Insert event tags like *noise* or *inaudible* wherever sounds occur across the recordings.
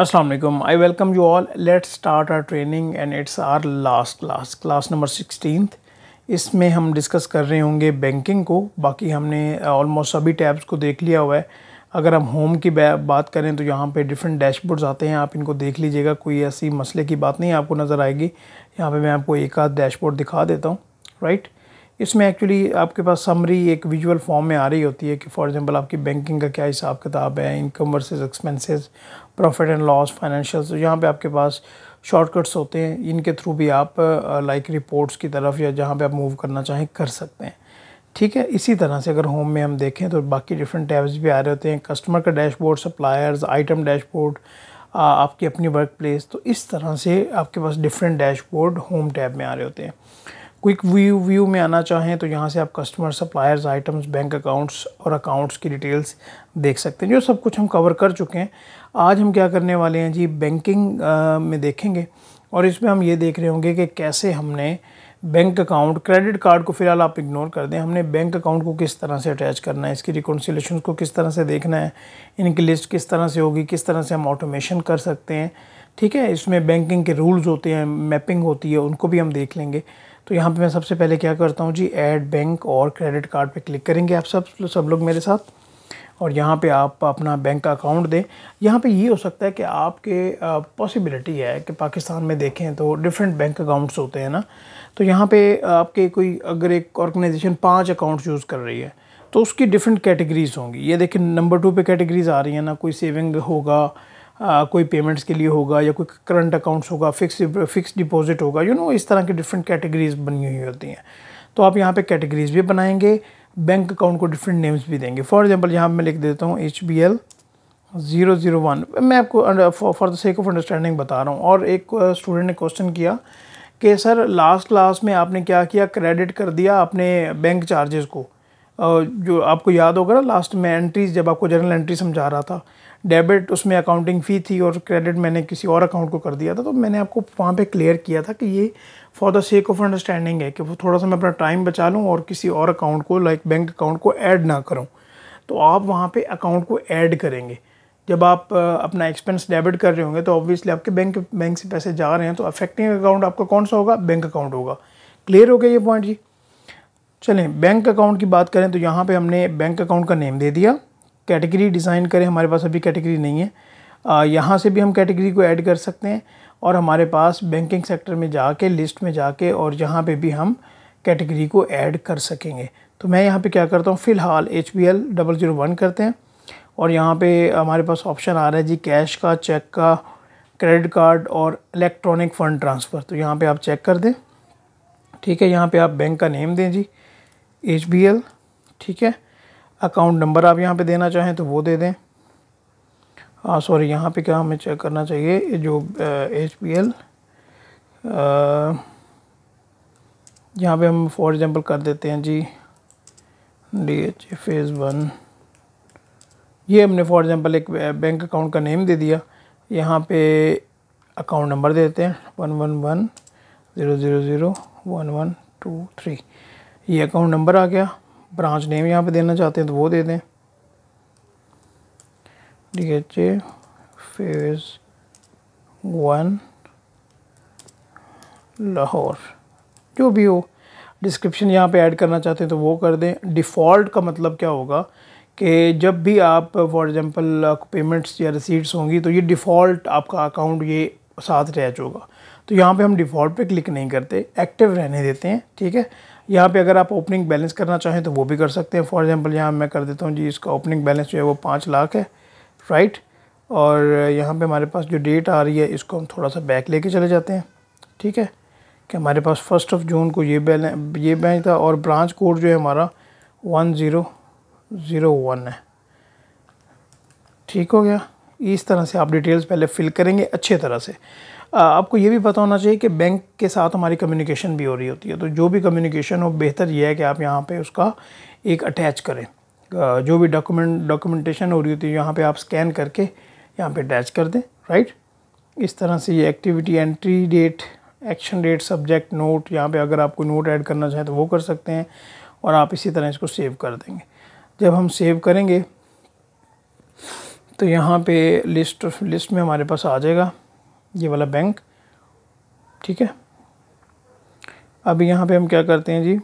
वालेकुम I welcome you all let's start our training and it's our last class class number sixteen इसमें हम discuss कर रहे होंगे बैंकिंग को बाकी हमने ऑलमोस्ट सभी टैब्स को देख लिया हुआ है अगर हम होम की बात करें तो यहाँ पे डिफरेंट डैशबोर्ड्स आते हैं आप इनको देख लीजिएगा कोई ऐसी मसले की बात नहीं आपको नज़र आएगी यहाँ पे मैं आपको एक आध डैशबोर्ड दिखा देता हूँ राइट इसमें एक्चुअली आपके पास समरी एक विजुअल फॉर्म में आ रही होती है कि फॉर एग्जांपल आपकी बैंकिंग का क्या हिसाब किताब है income versus expenses profit and loss financial तो यहाँ पे आपके पास शॉर्टकट्स होते हैं इनके थ्रू भी आप लाइक रिपोर्ट्स की तरफ या जहाँ पे आप मूव करना चाहें कर सकते हैं ठीक है इसी तरह से अगर होम में हम देखें तो बाकी डिफरेंट टैब्स भी आ रहे होते हैं कस्टमर का डैशबोर्ड सप्लायर्स आइटम डैशबोर्ड आपकी अपनी वर्क प्लेस तो इस तरह से आपके पास डिफरेंट डैशबोर्ड होम टैब में आ रहे होते हैं क्विक व्यू व्यू में आना चाहें तो यहाँ से आप customer suppliers items bank accounts और अकाउंट्स की डिटेल्स देख सकते हैं जो सब कुछ हम कवर कर चुके हैं आज हम क्या करने वाले हैं जी बैंकिंग में देखेंगे और इसमें हम ये देख रहे होंगे कि कैसे हमने बैंक अकाउंट क्रेडिट कार्ड को फिलहाल आप इग्नोर कर दें हमने बैंक अकाउंट को किस तरह से अटैच करना है इसकी रिकॉन्सिलेशन को किस तरह से देखना है इनकी लिस्ट किस तरह से होगी किस तरह से हम ऑटोमेशन कर सकते हैं ठीक है इसमें बैंकिंग के रूल्स होते हैं मैपिंग होती है उनको भी हम देख लेंगे तो यहाँ पे मैं सबसे पहले क्या करता हूँ जी ऐड बैंक और क्रेडिट कार्ड पे क्लिक करेंगे आप सब सब लोग मेरे साथ और यहाँ पे आप अपना बैंक अकाउंट दें यहाँ पे ये यह हो सकता है कि आपके पॉसिबिलिटी है कि पाकिस्तान में देखें तो डिफरेंट बैंक अकाउंट्स होते हैं ना तो यहाँ पे आपके कोई अगर एक ऑर्गेनाइजेशन पाँच अकाउंट्स यूज़ कर रही है तो उसकी डिफरेंट कैटेगरीज़ होंगी ये देखिए नंबर टू पर कैटेगरीज़ आ रही हैं ना कोई सेविंग होगा आ, कोई पेमेंट्स के लिए होगा या कोई करंट अकाउंट्स होगा फिक्स फिक्स डिपॉजिट होगा यू you नो know, इस तरह की डिफरेंट कैटेगरीज बनी हुई होती हैं तो आप यहाँ पे कैटेगरीज भी बनाएंगे बैंक अकाउंट को डिफरेंट नेम्स भी देंगे फॉर एग्जांपल यहाँ मैं लिख देता हूँ H B L zero zero one मैं आपको for the sake of understanding बता रहा हूँ और एक स्टूडेंट uh, ने क्वेश्चन किया कि सर लास्ट क्लास में आपने क्या किया क्रेडिट कर दिया अपने बैंक चार्जेस को जो आपको याद होगा ना लास्ट में एंट्रीज जब आपको जनरल एंट्री समझा रहा था डेबिट उसमें अकाउंटिंग फ़ी थी और क्रेडिट मैंने किसी और अकाउंट को कर दिया था तो मैंने आपको वहाँ पे क्लियर किया था कि ये for the sake of understanding है कि वो थोड़ा सा मैं अपना टाइम बचा लूँ और किसी और अकाउंट को लाइक बैंक अकाउंट को ऐड ना करूँ तो आप वहाँ पर अकाउंट को ऐड करेंगे जब आप अपना एक्सपेंस डेबिट कर रहे होंगे तो ऑब्वियसली आपके बैंक बैंक से पैसे जा रहे हैं तो अफेक्टिंग अकाउंट आपका कौन सा होगा बैंक अकाउंट होगा क्लियर हो गया ये पॉइंट जी चलें बैंक अकाउंट की बात करें तो यहाँ पे हमने बैंक अकाउंट का नेम दे दिया कैटेगरी डिज़ाइन करें हमारे पास अभी कैटेगरी नहीं है यहाँ से भी हम कैटेगरी को ऐड कर सकते हैं और हमारे पास बैंकिंग सेक्टर में जाके लिस्ट में जाके और यहाँ पे भी हम कैटेगरी को ऐड कर सकेंगे तो मैं यहाँ पे क्या करता हूँ फ़िलहाल H B L double zero one करते हैं और यहाँ पे हमारे पास ऑप्शन आ रहा है जी कैश का चेक का क्रेडिट कार्ड और इलेक्ट्रॉनिक फ़ंड ट्रांसफ़र तो यहाँ पे आप चेक कर दें ठीक है यहाँ पे आप बैंक का नेम दें जी एच बी एल ठीक है अकाउंट नंबर आप यहाँ पे देना चाहें तो वो दे दें हाँ सॉरी यहाँ पे क्या हमें चेक करना चाहिए जो एच पी एल यहाँ पर हम फॉर एग्ज़ाम्पल कर देते हैं जी डी एच फेज़ वन ये हमने फॉर एग्ज़ाम्पल एक बैंक अकाउंट का नेम दे दिया यहाँ पे अकाउंट नंबर देते हैं one one one zero zero zero one one two three ये अकाउंट नंबर आ गया ब्रांच नेम यहाँ पे देना चाहते हैं तो वो दे दें D H A phase one Lahore जो भी हो डिस्क्रिप्शन यहाँ पे ऐड करना चाहते हैं तो वो कर दें डिफ़ॉल्ट का मतलब क्या होगा कि जब भी आप फॉर एग्ज़ाम्पल पेमेंट्स या रिसीट्स होंगी तो ये डिफ़ॉल्ट आपका अकाउंट ये साथ अटैच होगा तो यहाँ पे हम डिफ़ॉल्ट पे क्लिक नहीं करते एक्टिव रहने देते हैं ठीक है यहाँ पे अगर आप ओपनिंग बैलेंस करना चाहें तो वो भी कर सकते हैं फॉर एग्जांपल यहाँ मैं कर देता हूँ जी इसका ओपनिंग बैलेंस जो है वो पाँच लाख है राइट और यहाँ पे हमारे पास जो डेट आ रही है इसको हम थोड़ा सा बैक लेके चले जाते हैं ठीक है कि हमारे पास फर्स्ट ऑफ जून को ये बैलेंस ये बैंक था और ब्रांच कोड जो है हमारा वन ज़ीरो ज़ीरो वन है ठीक हो गया इस तरह से आप डिटेल्स पहले फिल करेंगे अच्छे तरह से आपको ये भी पता होना चाहिए कि बैंक के साथ हमारी कम्युनिकेशन भी हो रही होती है तो जो भी कम्युनिकेशन हो बेहतर यह है कि आप यहाँ पे उसका एक अटैच करें जो भी डॉक्यूमेंट डॉक्यूमेंटेशन हो रही होती है यहाँ पे आप स्कैन करके यहाँ पे अटैच कर दें राइट इस तरह से ये activity entry date action date subject note यहाँ पर अगर आप कोई नोट ऐड करना चाहें तो वो कर सकते हैं और आप इसी तरह इसको सेव कर देंगे जब हम सेव करेंगे तो यहाँ पे लिस्ट लिस्ट में हमारे पास आ जाएगा ये वाला बैंक ठीक है अब यहाँ पे हम क्या करते हैं जी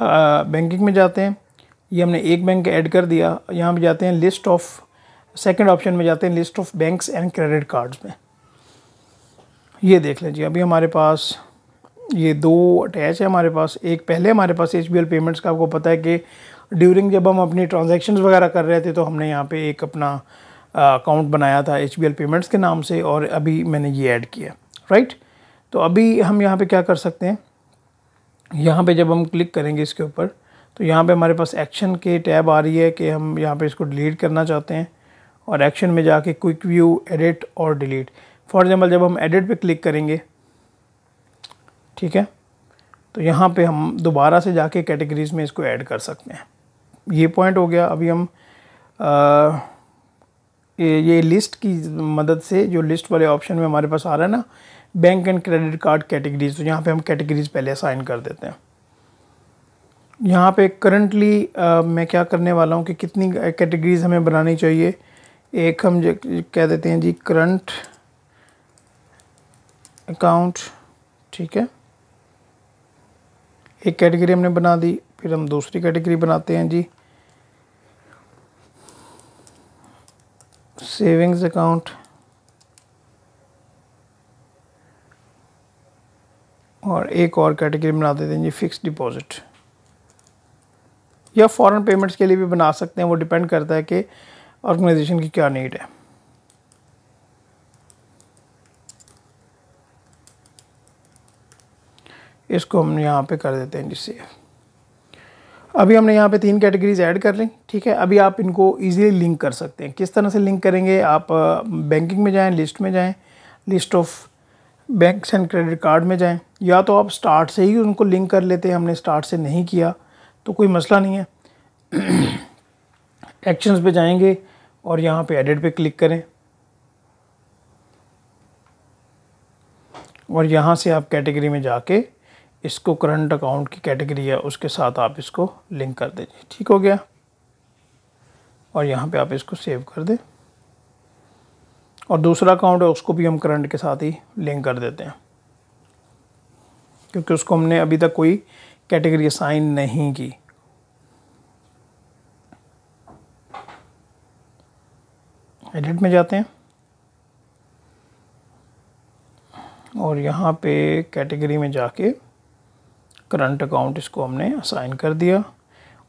आ, बैंकिंग में जाते हैं ये हमने एक बैंक ऐड कर दिया यहाँ पे जाते हैं लिस्ट ऑफ सेकंड ऑप्शन में जाते हैं list of banks and credit cards में ये देख लीजिए अभी हमारे पास ये दो अटैच है हमारे पास एक पहले हमारे पास एच पेमेंट्स का आपको पता है कि ड्यूरिंग जब हम अपनी ट्रांजेक्शन वगैरह कर रहे थे तो हमने यहाँ पे एक अपना अकाउंट बनाया था एच पेमेंट्स के नाम से और अभी मैंने ये ऐड किया राइट तो अभी हम यहाँ पे क्या कर सकते हैं यहाँ पे जब हम क्लिक करेंगे इसके ऊपर तो यहाँ पे हमारे पास एक्शन के टैब आ रही है कि हम यहाँ पे इसको डिलीट करना चाहते हैं और एक्शन में जाके क्विक व्यू एडिट और डिलीट फॉर एग्ज़ाम्पल जब हम एडिट पे क्लिक करेंगे ठीक है तो यहाँ पे हम दोबारा से जाके कैटेगरीज़ में इसको ऐड कर सकते हैं ये पॉइंट हो गया अभी हम आ, ये लिस्ट की मदद से जो लिस्ट वाले ऑप्शन में हमारे पास आ रहा है ना bank and credit card categories तो यहाँ पे हम कैटेगरीज पहले असाइन कर देते हैं यहाँ पे करंटली मैं क्या करने वाला हूँ कि कितनी कैटेगरीज हमें बनानी चाहिए एक हम कह देते हैं जी करंट अकाउंट ठीक है एक कैटेगरी हमने बना दी फिर हम दूसरी कैटेगरी बनाते हैं जी सेविंग्स अकाउंट और एक और कैटेगरी बना देते हैं जी फिक्स डिपॉजिट या फॉरेन पेमेंट्स के लिए भी बना सकते हैं वो डिपेंड करता है कि ऑर्गेनाइजेशन की क्या नीड है इसको हम यहाँ पे कर देते हैं जी सेव अभी हमने यहाँ पे तीन कैटेगरीज ऐड कर ली ठीक है अभी आप इनको इजीली लिंक कर सकते हैं किस तरह से लिंक करेंगे आप बैंकिंग में जाएं लिस्ट में जाएं list of banks and credit card में जाएं या तो आप स्टार्ट से ही उनको लिंक कर लेते हैं हमने स्टार्ट से नहीं किया तो कोई मसला नहीं है एक्शंस *coughs* पे जाएंगे और यहाँ पे एडिट पे क्लिक करें और यहाँ से आप कैटेगरी में जाके इसको करंट अकाउंट की कैटेगरी है उसके साथ आप इसको लिंक कर दीजिए ठीक हो गया और यहाँ पे आप इसको सेव कर दें और दूसरा अकाउंट है उसको भी हम करंट के साथ ही लिंक कर देते हैं क्योंकि उसको हमने अभी तक कोई कैटेगरी असाइन नहीं की एडिट में जाते हैं और यहाँ पे कैटेगरी में जाके करंट अकाउंट इसको हमने असाइन कर दिया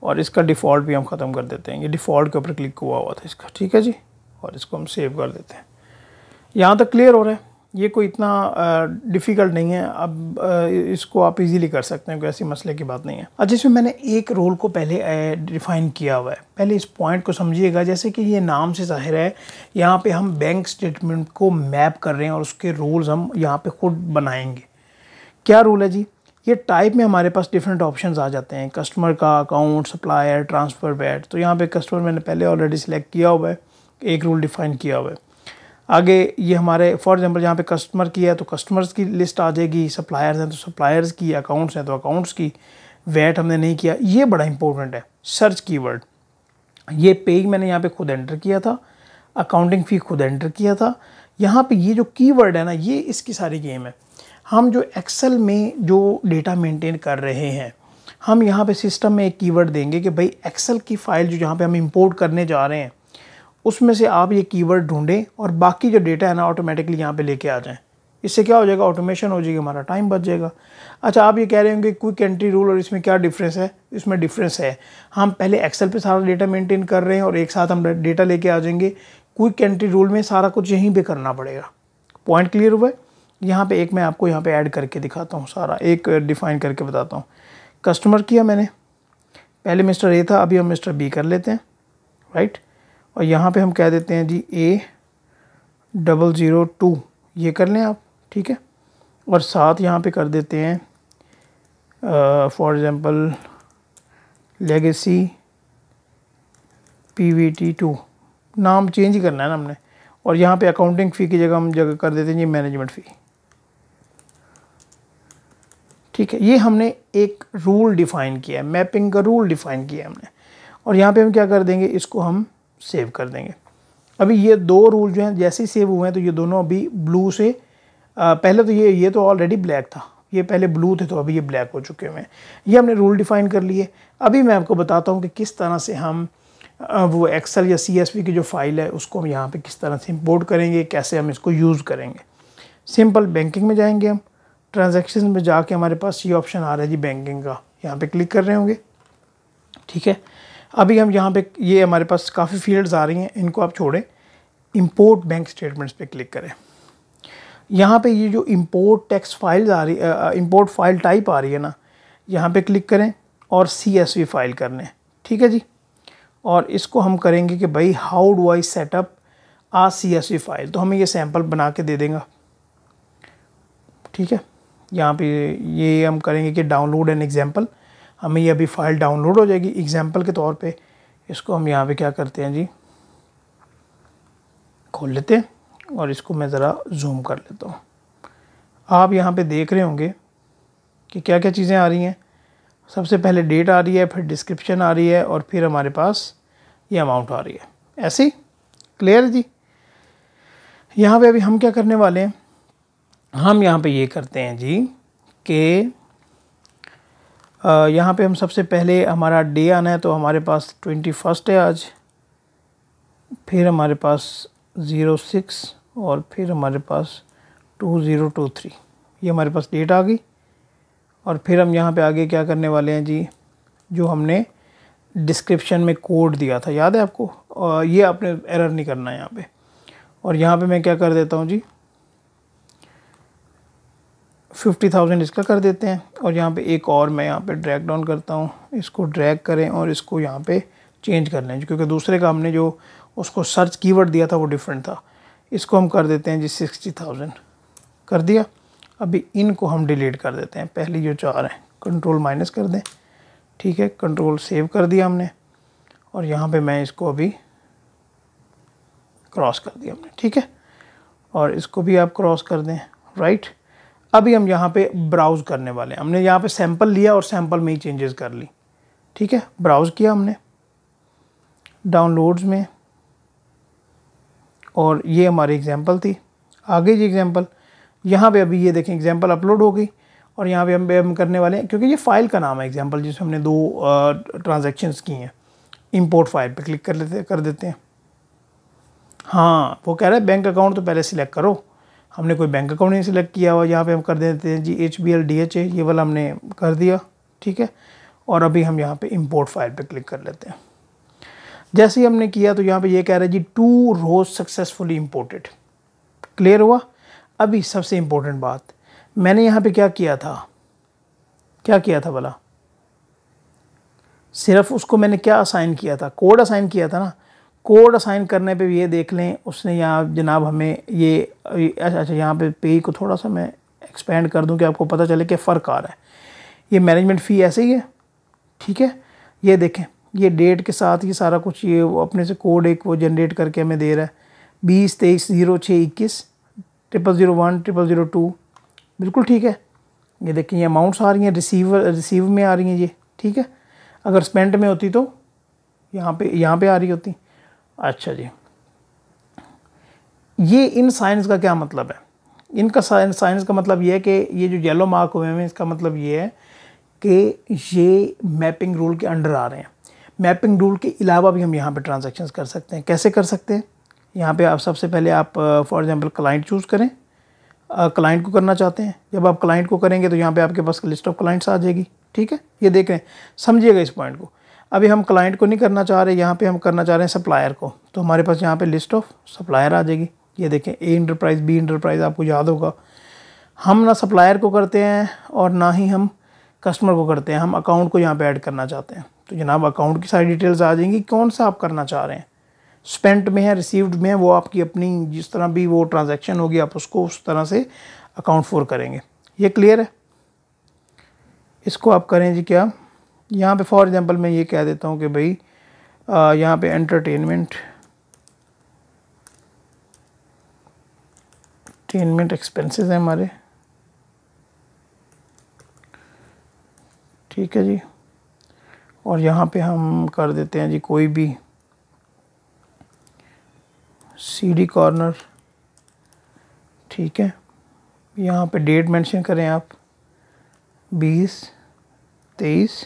और इसका डिफ़ॉल्ट भी हम ख़त्म कर देते हैं ये डिफ़ॉल्ट के ऊपर क्लिक हुआ हुआ था इसका ठीक है जी और इसको हम सेव कर देते हैं यहाँ तक क्लियर हो रहा है ये कोई इतना डिफ़िकल्ट नहीं है अब इसको आप इजीली कर सकते हैं कोई ऐसी मसले की बात नहीं है अच्छा इसमें मैंने एक रोल को पहले डिफ़ाइन किया हुआ है पहले इस पॉइंट को समझिएगा जैसे कि ये नाम से ज़ाहिर है यहाँ पर हम बैंक स्टेटमेंट को मैप कर रहे हैं और उसके रोल्स हम यहाँ पर खुद बनाएंगे क्या रोल है जी ये टाइप में हमारे पास डिफरेंट ऑप्शंस आ जाते हैं कस्टमर का अकाउंट सप्लायर ट्रांसफ़र बैट तो यहाँ पे कस्टमर मैंने पहले ऑलरेडी सिलेक्ट किया हुआ है एक रूल डिफाइन किया हुआ है आगे ये हमारे फॉर एग्जांपल यहाँ पे कस्टमर की है तो कस्टमर्स की लिस्ट आ जाएगी सप्लायर्स हैं तो सप्लायर्स की अकाउंट्स हैं तो अकाउंट्स की वेट हमने नहीं किया ये बड़ा इंपॉर्टेंट है सर्च वर्ड ये पेज मैंने यहाँ पर खुद एंटर किया था अकाउंटिंग फ़ी खुद एंटर किया था यहाँ पर ये जो की है ना ये इसकी सारी गेम है हम जो एक्सेल में जो डेटा मेंटेन कर रहे हैं हम यहाँ पे सिस्टम में एक कीवर्ड देंगे कि भाई एक्सेल की फ़ाइल जो यहाँ पे हम इंपोर्ट करने जा रहे हैं उसमें से आप ये कीवर्ड ढूंढें और बाकी जो डेटा है ना ऑटोमेटिकली यहाँ पे लेके आ जाएं इससे क्या हो जाएगा ऑटोमेशन हो जाएगी हमारा टाइम बच जाएगा अच्छा आप ये कह रहे होंगे क्विक एंट्री रूल और इसमें क्या डिफरेंस है इसमें डिफरेंस है हम पहले एक्सेल पर सारा डेटा मेनटेन कर रहे हैं और एक साथ हम डेटा लेके आ जाएंगे क्विक एंट्री रूल में सारा कुछ यहीं पर करना पड़ेगा पॉइंट क्लियर हुआ है यहाँ पे एक मैं आपको यहाँ पे ऐड करके दिखाता हूँ सारा एक डिफ़ाइन करके बताता हूँ कस्टमर किया मैंने पहले मिस्टर ए था अभी हम मिस्टर बी कर लेते हैं राइट और यहाँ पे हम कह देते हैं जी ए डबल ज़ीरो टू ये कर लें आप ठीक है और साथ यहाँ पे कर देते हैं for example legacy P V T two नाम चेंज ही करना है ना हमने और यहाँ पे अकाउंटिंग फ़ी की जगह हम जगह कर देते हैं जी मैनेजमेंट फ़ी ठीक है ये हमने एक रूल डिफाइन किया है मैपिंग का रूल डिफाइन किया है हमने और यहाँ पे हम क्या कर देंगे इसको हम सेव कर देंगे अभी ये दो रूल जो हैं जैसे ही सेव हुए हैं तो ये दोनों अभी ब्लू से आ, पहले तो ये ये तो ऑलरेडी ब्लैक था ये पहले ब्लू थे तो अभी ये ब्लैक हो चुके हुए हैं ये हमने रूल डिफाइन कर लिए अभी मैं आपको बताता हूँ कि किस तरह से हम वो एक्सल या सी की जो फाइल है उसको हम यहाँ पर किस तरह से इम्पोर्ट करेंगे कैसे हम इसको यूज़ करेंगे सिंपल बैंकिंग में जाएंगे हम ट्रांजेक्शन में जाके हमारे पास ये ऑप्शन आ रहा है जी बैंकिंग का यहाँ पे क्लिक कर रहे होंगे ठीक है अभी हम यहाँ पे ये हमारे पास काफ़ी फील्ड्स आ रही हैं इनको आप छोड़ें इंपोर्ट बैंक स्टेटमेंट्स पे क्लिक करें यहाँ पे ये जो इंपोर्ट टैक्स फाइल्स आ रही इम्पोर्ट फाइल टाइप आ रही है ना यहाँ पर क्लिक करें और सी एस वी फाइल कर लें ठीक है जी और इसको हम करेंगे कि भाई how do I set up a C S V file तो हमें ये सैम्पल बना के दे देंगे ठीक है यहाँ पे ये हम करेंगे कि डाउनलोड एन एग्जाम्पल हमें ये अभी फ़ाइल डाउनलोड हो जाएगी एग्जाम्पल के तौर पे इसको हम यहाँ पे क्या करते हैं जी खोल लेते हैं और इसको मैं ज़रा जूम कर लेता हूँ आप यहाँ पे देख रहे होंगे कि क्या क्या चीज़ें आ रही हैं सबसे पहले डेट आ रही है फिर डिस्क्रिप्शन आ रही है और फिर हमारे पास ये अमाउंट आ रही है ऐसी क्लियर जी यहाँ पे अभी हम क्या करने वाले हैं हम यहाँ पे ये करते हैं जी कि यहाँ पे हम सबसे पहले हमारा डे आना है तो हमारे पास ट्वेंटी फर्स्ट है आज फिर हमारे पास ज़ीरो सिक्स और फिर हमारे पास टू ज़ीरो टू थ्री ये हमारे पास डेट आ गई और फिर हम यहाँ पे आगे क्या करने वाले हैं जी जो हमने डिस्क्रिप्शन में कोड दिया था याद है आपको और ये आपने एरर नहीं करना है यहाँ पे और यहाँ पे मैं क्या कर देता हूँ जी फिफ्टी थाउजेंड इसका कर देते हैं और यहाँ पे एक और मैं यहाँ पे ड्रैग डाउन करता हूँ इसको ड्रैग करें और इसको यहाँ पे चेंज कर लें क्योंकि दूसरे का हमने जो उसको सर्च कीवर्ड दिया था वो डिफरेंट था इसको हम कर देते हैं जी सिक्सटी थाउजेंड कर दिया अभी इनको हम डिलीट कर देते हैं पहली जो चार हैं कंट्रोल माइनस कर दें ठीक है कंट्रोल सेव कर दिया हमने और यहाँ पर मैं इसको अभी क्रॉस कर दिया हमने ठीक है और इसको भी आप क्रॉस कर दें राइट right? अभी हम यहाँ पे ब्राउज करने वाले हैं हमने यहाँ पे सैंपल लिया और सैंपल में ही चेंजेस कर ली ठीक है ब्राउज किया हमने डाउनलोड्स में और ये हमारी एग्जांपल थी आ गई जी एग्जांपल यहाँ पे अभी ये देखें एग्जांपल अपलोड हो गई और यहाँ पे हम हम करने वाले हैं क्योंकि ये फ़ाइल का नाम है एग्जांपल जिसमें हमने दो ट्रांजेक्शन्स की हैं इम्पोर्ट फाइल पर क्लिक कर लेते कर देते हैं हाँ वो कह रहा है बैंक अकाउंट तो पहले सिलेक्ट करो हमने कोई बैंक अकाउंट नहीं सिलेक्ट किया हुआ यहाँ पे हम कर देते हैं जी H B L D H A ये वाला हमने कर दिया ठीक है और अभी हम यहाँ पे इंपोर्ट फाइल पे क्लिक कर लेते हैं जैसे ही हमने किया तो यहाँ पे ये कह रहा है जी two rows successfully imported clear हुआ अभी सबसे इम्पोर्टेंट बात मैंने यहाँ पर क्या किया था क्या किया था भला सिर्फ उसको मैंने क्या असाइन किया था कोड असाइन किया था ना कोड असाइन करने पे भी ये देख लें उसने यहाँ जनाब हमें ये अच्छा अच्छा यहाँ पे पे को थोड़ा सा मैं एक्सपेंड कर दूं कि आपको पता चले कि फ़र्क आ रहा है ये मैनेजमेंट फ़ी ऐसे ही है ठीक है ये देखें ये डेट के साथ ये सारा कुछ ये वो अपने से कोड एक वो जनरेट करके हमें दे रहा है बीस तेईस ज़ीरो छः इक्कीस triple zero one triple zero two बिल्कुल ठीक है ये देखें ये अमाउंट्स आ रही हैं रिसीवर रिसीव में आ रही हैं ये ठीक है अगर स्पेंट में होती तो यहाँ पे यहाँ पे आ रही होती अच्छा जी ये इन साइंस का क्या मतलब है इनका साइंस साइंस का मतलब ये है कि ये जो येलो मार्क हुए हैं इसका मतलब ये है कि ये मैपिंग रूल के अंडर आ रहे हैं मैपिंग रूल के अलावा भी हम यहाँ पे ट्रांजैक्शंस कर सकते हैं कैसे कर सकते हैं यहाँ पे आप सबसे पहले आप फॉर एग्जांपल क्लाइंट चूज़ करें क्लाइंट uh, को करना चाहते हैं जब आप क्लाइंट को करेंगे तो यहाँ पर आपके पास लिस्ट ऑफ क्लाइंट्स आ जाएगी ठीक है ये देख रहे हैं समझिएगा इस पॉइंट को अभी हम क्लाइंट को नहीं करना चाह रहे यहाँ पे हम करना चाह रहे हैं सप्लायर को तो हमारे पास यहाँ पे लिस्ट ऑफ सप्लायर आ जाएगी ये देखें ए इंटरप्राइज बी इंटरप्राइज आपको याद होगा हम ना सप्लायर को करते हैं और ना ही हम कस्टमर को करते हैं हम अकाउंट को यहाँ पे ऐड करना चाहते हैं तो जनाब अकाउंट की सारी डिटेल्स आ जाएंगी कौन सा आप करना चाह रहे हैं स्पेंट में है रिसीव्ड में है वो आपकी अपनी जिस तरह भी वो ट्रांजैक्शन होगी आप उसको उस तरह से अकाउंट फोर करेंगे ये क्लियर है इसको आप करें जी क्या यहाँ पे फॉर एग्जांपल मैं ये कह देता हूँ कि भाई यहाँ पे एंटरटेनमेंट एंटरटेनमेंट एक्सपेंसेस हैं हमारे ठीक है जी और यहाँ पे हम कर देते हैं जी कोई भी सीडी कॉर्नर ठीक है यहाँ पे डेट मेंशन करें आप बीस तेईस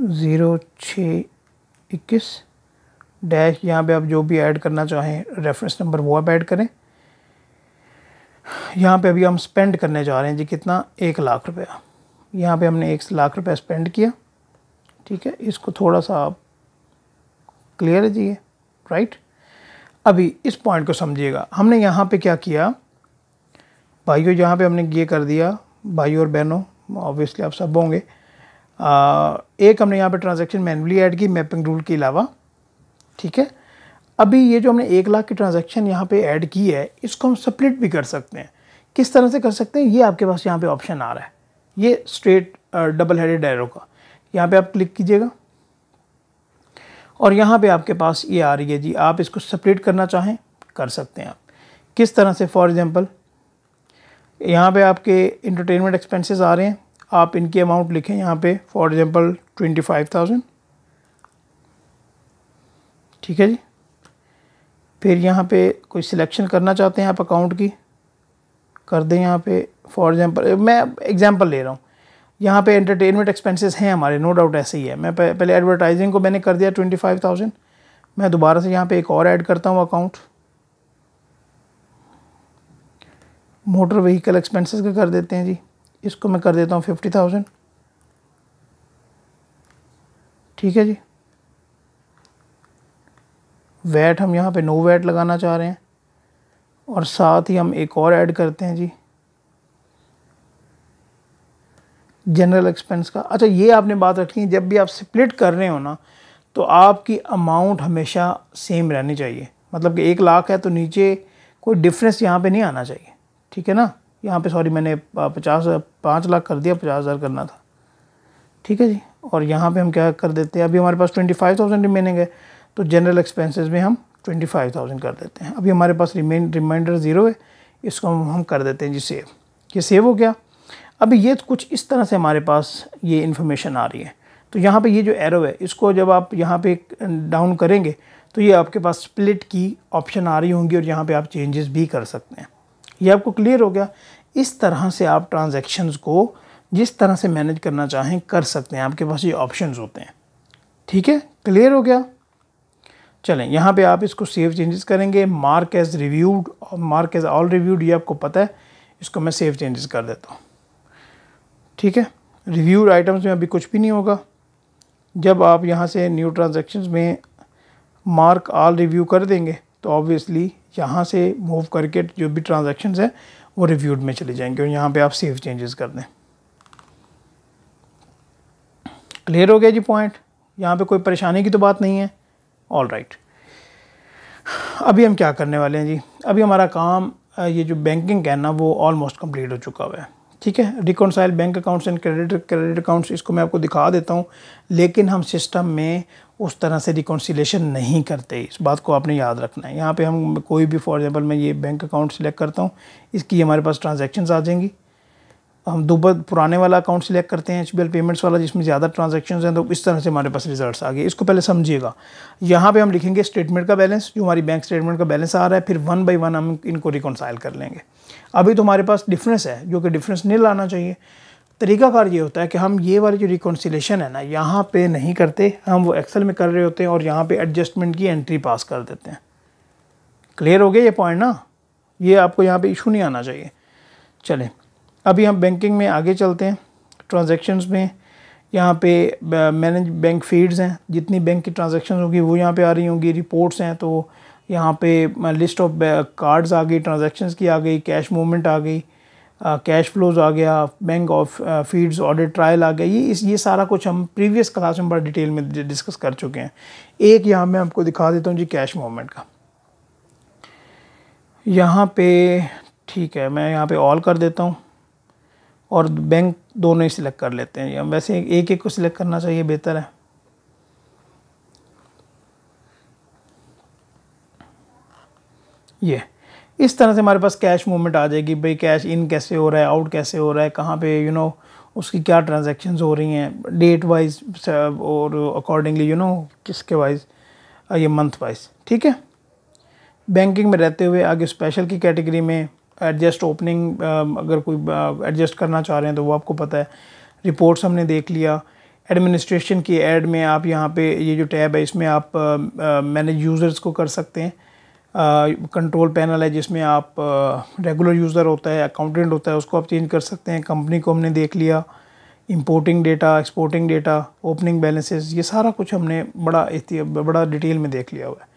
ज़ीरो छः इक्कीस डैश यहाँ पे आप जो भी ऐड करना चाहें रेफरेंस नंबर वो आप ऐड करें यहाँ पे अभी हम स्पेंड करने जा रहे हैं जी कितना एक लाख रुपया यहाँ पे हमने एक लाख रुपया स्पेंड किया ठीक है इसको थोड़ा सा आप क्लियर है जी ये राइट अभी इस पॉइंट को समझिएगा हमने यहाँ पे क्या किया भाइयों यहाँ पे हमने ये कर दिया भाइयों और बहनों ऑब्वियसली आप सब होंगे Uh, एक हमने यहाँ पे ट्रांजैक्शन मैनुअली ऐड की मैपिंग रूल के अलावा ठीक है अभी ये जो हमने एक लाख की ट्रांजैक्शन यहाँ पे ऐड की है इसको हम स्प्लिट भी कर सकते हैं किस तरह से कर सकते हैं ये आपके पास यहाँ पे ऑप्शन आ रहा है ये स्ट्रेट डबल हेडेड एरो का यहाँ पे आप क्लिक कीजिएगा और यहाँ पे आपके पास ये आ रही है जी आप इसको सपरेट करना चाहें कर सकते हैं आप किस तरह से फॉर एग्ज़ाम्पल यहाँ पे आपके इंटरटेनमेंट एक्सपेंसेस आ रहे हैं आप इनकी अमाउंट लिखें यहाँ पे for example twenty five thousand ठीक है जी फिर यहाँ पे कोई सिलेक्शन करना चाहते हैं आप अकाउंट की कर दें यहाँ पे फॉर एग्ज़ाम्पल मैं एग्ज़ाम्पल ले रहा हूँ यहाँ पे एंटरटेनमेंट एक्सपेंसेस हैं हमारे नो डाउट ऐसे ही है मैं पहले एडवर्टाइजिंग को मैंने कर दिया ट्वेंटी फाइव थाउजेंड मैं दोबारा से यहाँ पर एक और ऐड करता हूँ अकाउंट मोटर व्हीकल एक्सपेंसिस का कर देते हैं जी इसको मैं कर देता हूँ फिफ्टी थाउजेंड ठीक है जी वैट हम यहाँ पे नो वैट लगाना चाह रहे हैं और साथ ही हम एक और ऐड करते हैं जी जनरल एक्सपेंस का अच्छा ये आपने बात रखी है जब भी आप स्प्लिट कर रहे हो ना तो आपकी अमाउंट हमेशा सेम रहनी चाहिए मतलब कि एक लाख है तो नीचे कोई डिफरेंस यहाँ पे नहीं आना चाहिए ठीक है ना यहाँ पे सॉरी मैंने पचास पाँच लाख कर दिया पचास हज़ार करना था ठीक है जी और यहाँ पे हम क्या कर देते हैं अभी हमारे पास ट्वेंटी फाइव थाउजेंड रिमेनिंग है तो जनरल एक्सपेंसेस में हम ट्वेंटी फाइव थाउजेंड कर देते हैं अभी हमारे पास रिमेन रिमाइंडर ज़ीरो है इसको हम हम कर देते हैं जी सेव ये सेव हो गया अभी ये तो कुछ इस तरह से हमारे पास ये इन्फॉर्मेशन आ रही है तो यहाँ पर ये जो एरो है इसको जब आप यहाँ पर डाउन करेंगे तो ये आपके पास स्प्लिट की ऑप्शन आ रही होंगी और यहाँ पर आप चेंजेस भी कर सकते हैं ये आपको क्लियर हो गया इस तरह से आप ट्रांजेक्शन्स को जिस तरह से मैनेज करना चाहें कर सकते हैं आपके पास ये ऑप्शन होते हैं ठीक है क्लियर हो गया चलें यहाँ पे आप इसको सेव चेंजेस करेंगे मार्क एज रिव्यूड और मार्क एज ऑल रिव्यूड ये आपको पता है इसको मैं सेव चेंजेस कर देता हूँ ठीक है रिव्यूड आइटम्स में अभी कुछ भी नहीं होगा जब आप यहाँ से न्यू ट्रांजेक्शन में मार्क ऑल रिव्यू कर देंगे तो ऑब्वियसली यहाँ से मूव करके जो भी ट्रांजेक्शन है वो रिव्यूड में चले जाएंगे और यहाँ पर आप सेव चेंजेस कर दें क्लियर हो गया जी पॉइंट यहाँ पे कोई परेशानी की तो बात नहीं है ऑल राइट right. अभी हम क्या करने वाले हैं जी अभी हमारा काम ये जो बैंकिंग है ना वो ऑलमोस्ट कंप्लीट हो चुका हुआ है ठीक है reconcile bank accounts and credit credit accounts इसको मैं आपको दिखा देता हूँ लेकिन हम सिस्टम में उस तरह से रिकॉन्सिलेशन नहीं करते इस बात को आपने याद रखना है यहाँ पे हम कोई भी फॉर एग्ज़ाम्पल मैं ये बैंक अकाउंट सिलेक्ट करता हूँ इसकी हमारे पास ट्रांजैक्शंस आ जाएंगी हम दो पुराने वाला अकाउंट सिलेक्ट करते हैं एच पेमेंट्स वाला जिसमें ज़्यादा ट्रांजेक्शन हैं तो इस तरह से हमारे पास रिजल्ट आ गए इसको पहले समझिएगा यहाँ पे हम लिखेंगे स्टेटमेंट का बैलेंस जो हमारी बैंक स्टेटमेंट का बैलेंस आ रहा है फिर वन बाई वन हम इनको रिकॉन्साइल कर लेंगे अभी तो हमारे पास डिफ्रेंस है जो कि डिफरेंस नहीं लाना चाहिए तरीकाकार ये होता है कि हम ये वाली जो रिकॉन्सिलेशन है ना यहाँ पे नहीं करते हम वो एक्सेल में कर रहे होते हैं और यहाँ पे एडजस्टमेंट की एंट्री पास कर देते हैं क्लियर हो गया ये पॉइंट ना ये आपको यहाँ पे इशू नहीं आना चाहिए चलें अभी हम बैंकिंग में आगे चलते हैं ट्रांजेक्शन्स में यहाँ पे मैनेज बैंक फीड्स हैं जितनी बैंक की ट्रांजेक्शन होगी वो यहाँ पर आ रही होंगी रिपोर्ट्स हैं तो यहाँ पर लिस्ट ऑफ कार्ड्स आ गई ट्रांजेक्शन की आ गई कैश मूवमेंट आ गई कैश फ्लोज आ गया bank of feeds audit trail आ गया ये इस ये सारा कुछ हम प्रीवियस क्लास में बड़ा डिटेल में डिस्कस कर चुके हैं एक यहाँ मैं आपको दिखा देता हूँ जी कैश मूवमेंट का यहाँ पे ठीक है मैं यहाँ पे ऑल कर देता हूँ और बैंक दोनों ही सिलेक्ट कर लेते हैं वैसे एक एक को सिलेक्ट करना चाहिए बेहतर है ये इस तरह से हमारे पास कैश मूवमेंट आ जाएगी भाई कैश इन कैसे हो रहा है आउट कैसे हो रहा है कहाँ पे यू you नो know, उसकी क्या ट्रांजेक्शन हो रही हैं डेट वाइज और अकॉर्डिंगली यू नो किसके वाइज ये मंथ वाइज ठीक है बैंकिंग में रहते हुए आगे स्पेशल की कैटेगरी में एडजस्ट ओपनिंग अगर कोई एडजस्ट करना चाह रहे हैं तो वो आपको पता है रिपोर्ट्स हमने देख लिया एडमिनिस्ट्रेशन की एड में आप यहाँ पे ये जो टैब है इसमें आप मैनेज यूज़र्स को कर सकते हैं कंट्रोल पैनल है जिसमें आप रेगुलर यूज़र होता है अकाउंटेंट होता है उसको आप चेंज कर सकते हैं कंपनी को हमने देख लिया importing data exporting data opening balances ये सारा कुछ हमने बड़ा बड़ा डिटेल में देख लिया हुआ है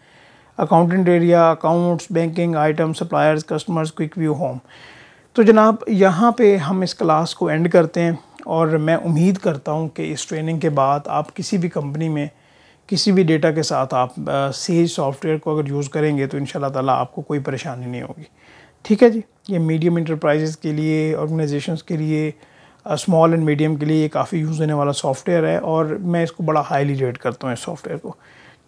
accountant area accounts banking item suppliers customers quick view home तो जनाब यहाँ पे हम इस क्लास को एंड करते हैं और मैं उम्मीद करता हूँ कि इस ट्रेनिंग के बाद आप किसी भी कंपनी में किसी भी डेटा के साथ आप सेज सॉफ्टवेयर को अगर यूज़ करेंगे तो इन ताला आपको कोई परेशानी नहीं होगी ठीक है जी ये मीडियम इंटरप्राइजेज़ के लिए ऑर्गेनाइजेशंस के लिए स्मॉल एंड मीडियम के लिए ये काफ़ी यूज़ होने वाला सॉफ्टवेयर है और मैं इसको बड़ा हाईली रेट करता हूँ इस सॉफ्टवेयर को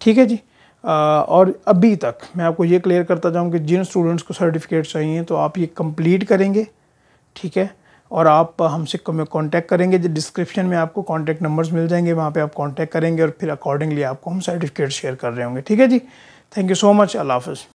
ठीक है जी आ, और अभी तक मैं आपको ये क्लियर करता जाऊँ कि जिन स्टूडेंट्स को सर्टिफिकेट चाहिए तो आप ये कम्प्लीट करेंगे ठीक है और आप हमसे कॉन्टैक्ट करेंगे जो डिस्क्रिप्शन में आपको कॉन्टैक्ट नंबर्स मिल जाएंगे वहाँ पे आप कॉन्टैक्ट करेंगे और फिर अकॉर्डिंगली आपको हम सर्टिफिकेट शेयर कर रहे होंगे ठीक है जी थैंक यू सो मच अल्लाह हाफ़